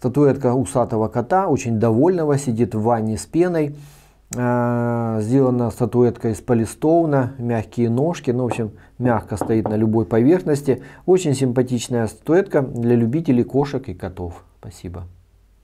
Статуэтка усатого кота, очень довольного, сидит в ванне с пеной. А, сделана статуэтка из полистоуна, мягкие ножки, ну, в общем, мягко стоит на любой поверхности. Очень симпатичная статуэтка для любителей кошек и котов. Спасибо.